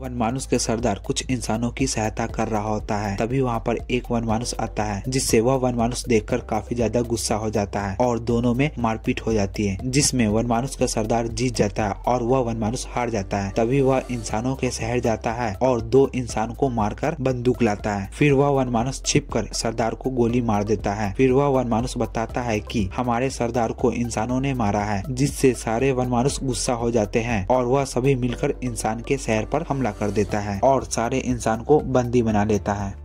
one मानुष के सरदार कुछ इंसानों की सहायता कर रहा होता है तभी वहाँ पर एक वन मानुष आता है जिससे वह वन देख कर काफी ज्यादा गुस्सा हो जाता है और दोनों में मारपीट हो जाती है जिसमें वन मानुष का सरदार जीत जाता है और वह वन मानुष हार जाता है तभी वह इंसानों के शहर जाता है और दो इंसान को मारकर बंदूक लाता है फिर वह वन मानुष छिप कर सरदार को गोली मार देता है फिर वह वन मानुष बताता है की हमारे सरदार को इंसानों ने मारा है जिससे सारे वन मानुष गुस्सा हो जाते हैं और वह सभी मिलकर इंसान के शहर पर हमला हमला कर देता है और सारे इंसान को बंदी बना लेता है